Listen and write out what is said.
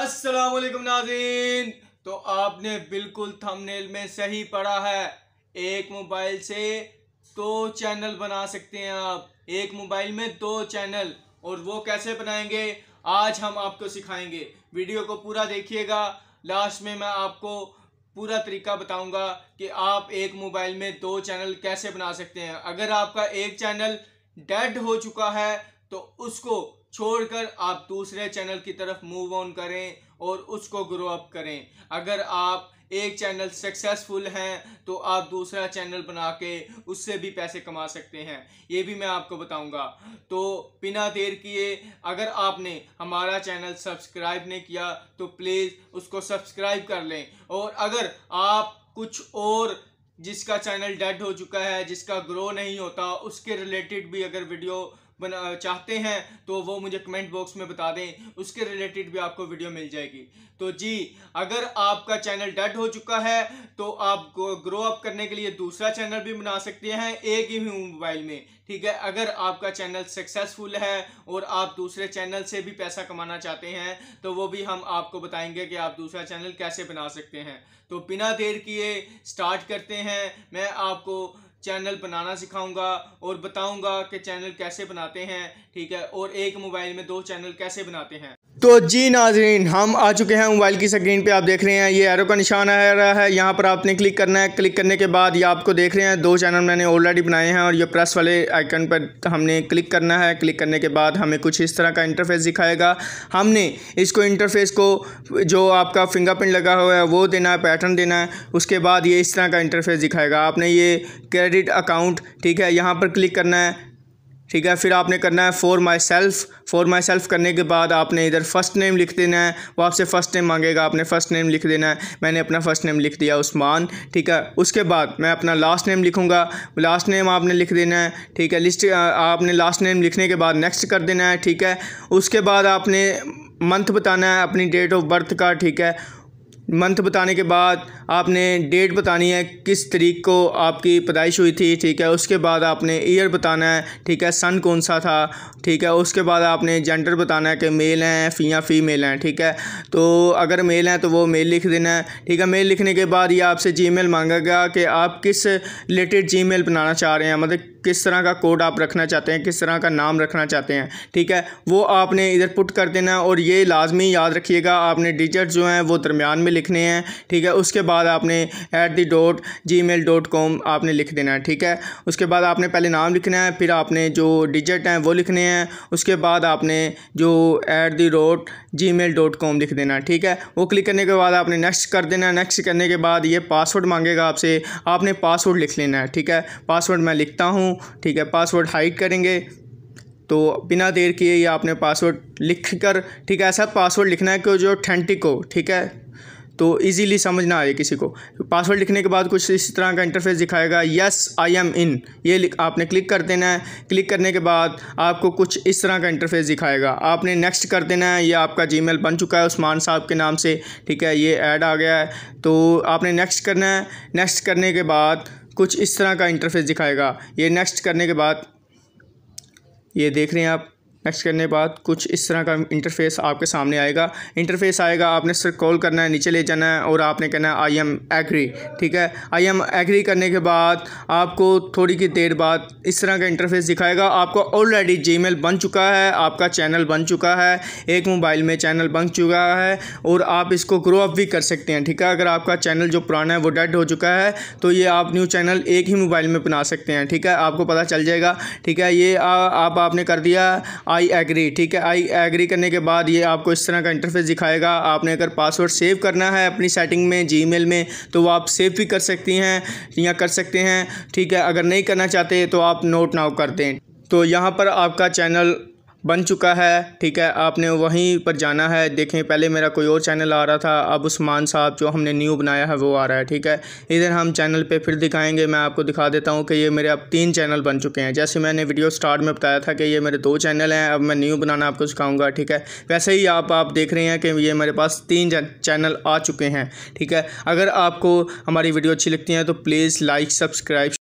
अस्सलाम नाजीन तो आपने बिल्कुल थंबनेल में सही पढ़ा है एक मोबाइल से दो चैनल बना सकते हैं आप एक मोबाइल में दो चैनल और वो कैसे बनाएंगे आज हम आपको सिखाएंगे वीडियो को पूरा देखिएगा लास्ट में मैं आपको पूरा तरीका बताऊंगा कि आप एक मोबाइल में दो चैनल कैसे बना सकते हैं अगर आपका एक चैनल डेड हो चुका है तो उसको छोड़कर आप दूसरे चैनल की तरफ मूव ऑन करें और उसको ग्रो अप करें अगर आप एक चैनल सक्सेसफुल हैं तो आप दूसरा चैनल बना के उससे भी पैसे कमा सकते हैं ये भी मैं आपको बताऊंगा तो बिना देर किए अगर आपने हमारा चैनल सब्सक्राइब नहीं किया तो प्लीज़ उसको सब्सक्राइब कर लें और अगर आप कुछ और जिसका चैनल डेड हो चुका है जिसका ग्रो नहीं होता उसके रिलेटेड भी अगर वीडियो बना चाहते हैं तो वो मुझे कमेंट बॉक्स में बता दें उसके रिलेटेड भी आपको वीडियो मिल जाएगी तो जी अगर आपका चैनल डेड हो चुका है तो आप ग्रो अप करने के लिए दूसरा चैनल भी बना सकते हैं एक ही मोबाइल में ठीक है अगर आपका चैनल सक्सेसफुल है और आप दूसरे चैनल से भी पैसा कमाना चाहते हैं तो वो भी हम आपको बताएंगे कि आप दूसरा चैनल कैसे बना सकते हैं तो बिना देर किए स्टार्ट करते हैं मैं आपको चैनल बनाना सिखाऊंगा और बताऊंगा कि चैनल कैसे बनाते हैं ठीक है और एक मोबाइल में दो चैनल कैसे बनाते हैं तो जी नाजरीन हम आ चुके हैं मोबाइल की स्क्रीन पे आप देख रहे हैं ये एरो का निशान आ रहा है यहाँ पर आपने क्लिक करना है क्लिक करने के बाद ये आपको देख रहे हैं दो चैनल मैंने ऑलरेडी बनाए हैं और ये प्रेस वाले आइकन पर हमने क्लिक करना है क्लिक करने के बाद हमें कुछ इस तरह का इंटरफेस दिखाएगा हमने इसको इंटरफेस को जो आपका फिंगरप्रिंट लगा हुआ है वो देना है पैटर्न देना है उसके बाद ये इस तरह का इंटरफेस दिखाएगा आपने ये क्रेडिट अकाउंट ठीक है यहाँ पर क्लिक करना है ठीक है फिर आपने करना है for myself for myself करने के बाद आपने इधर फर्स्ट नेम लिख देना है वो आपसे फ़र्स्ट नेम मांगेगा आपने फ़र्स्ट नेम लिख देना है मैंने अपना फ़र्स्ट नेम लिख दिया उस्मान ठीक है उसके बाद मैं अपना लास्ट नेम लिखूँगा लास्ट नेम आपने लिख देना है ठीक है लिस्ट आपने लास्ट नेम लिखने के बाद नेक्स्ट कर देना है ठीक है उसके बाद आपने मंथ बताना है अपनी डेट ऑफ बर्थ का ठीक है मंथ बताने के बाद आपने डेट बतानी है किस तरीक को आपकी पैदाइश हुई थी ठीक है उसके बाद आपने ईयर बताना है ठीक है सन कौन सा था ठीक है उसके बाद आपने जेंडर बताना है कि मेल हैं फी या फीमेल हैं ठीक है तो अगर मेल हैं तो वो मेल लिख देना है ठीक है मेल लिखने के बाद ये आपसे जी मेल मांगा गया कि आप किस रिलेटेड जी मेल बनाना चाह रहे हैं मतलब किस तरह का कोड आप रखना चाहते हैं किस तरह का नाम रखना चाहते हैं ठीक है वो आपने इधर पुट कर देना और ये लाजमी याद रखिएगा आपने डिजिट जो हैं वो दरमियान में लिखने हैं ठीक है उसके बाद आपने at the dot Gmail dot com आपने लिख देना है ठीक है उसके बाद आपने पहले नाम लिखना है फिर आपने जो डिजिट हैं वो लिखने हैं उसके बाद आपने जो at the dot Gmail dot com लिख देना है ठीक है वो क्लिक करने के बाद आपने नेक्स्ट कर देना है नेक्स्ट करने के बाद ये पासवर्ड मांगेगा आपसे आपने पासवर्ड लिख लेना है ठीक है पासवर्ड मैं लिखता हूँ ठीक है पासवर्ड हाइड करेंगे तो बिना देर किए ये आपने पासवर्ड लिख कर ठीक है ऐसा पासवर्ड लिखना है कि जो ऑथेंटिक हो ठीक है तो इजीली समझ ना आए किसी को पासवर्ड लिखने के बाद कुछ इस तरह का इंटरफेस दिखाएगा यस आई एम इन ये आपने क्लिक कर देना है क्लिक करने के बाद आपको कुछ इस तरह का इंटरफेस दिखाएगा आपने नेक्स्ट कर देना है ये आपका जीमेल बन चुका है उस्मान साहब के नाम से ठीक है ये ऐड आ गया है तो आपने नेक्स्ट करना है नेक्स्ट करने के बाद कुछ इस तरह का इंटरफेस दिखाएगा ये नेक्स्ट करने के बाद ये देख रहे हैं आप नेक्स्ट करने के बाद कुछ इस तरह का इंटरफेस आपके सामने आएगा इंटरफेस आएगा आपने कॉल करना है नीचे ले जाना है और आपने कहना है आई एम एग्री ठीक है आई एम एग्री करने के बाद आपको थोड़ी की देर बाद इस तरह का इंटरफेस दिखाएगा आपका ऑलरेडी जी बन चुका है आपका चैनल बन चुका है एक मोबाइल में चैनल बन चुका है और आप इसको ग्रो अप भी कर सकते हैं ठीक है अगर आपका चैनल जो पुराना है वो डेड हो चुका है तो ये आप न्यू चैनल एक ही मोबाइल में बना सकते हैं ठीक है आपको पता चल जाएगा ठीक है ये आ, आप आपने कर दिया आई एग्री ठीक है आई एग्री करने के बाद ये आपको इस तरह का इंटरफेस दिखाएगा आपने अगर पासवर्ड सेव करना है अपनी सेटिंग में जी में तो वो आप सेव भी कर सकती हैं या कर सकते हैं ठीक है अगर नहीं करना चाहते तो आप नोट नाउ करते हैं तो यहाँ पर आपका चैनल बन चुका है ठीक है आपने वहीं पर जाना है देखें पहले मेरा कोई और चैनल आ रहा था अब उस्मान साहब जो हमने न्यू बनाया है वो आ रहा है ठीक है इधर हम चैनल पे फिर दिखाएंगे मैं आपको दिखा देता हूँ कि ये मेरे अब तीन चैनल बन चुके हैं जैसे मैंने वीडियो स्टार्ट में बताया था कि ये मेरे दो चैनल हैं अब मैं न्यू बनाना आपको सिखाऊंगा ठीक है वैसे ही आप आप देख रहे हैं कि ये मेरे पास तीन चैनल आ चुके हैं ठीक है अगर आपको हमारी वीडियो अच्छी लगती है तो प्लीज़ लाइक सब्सक्राइब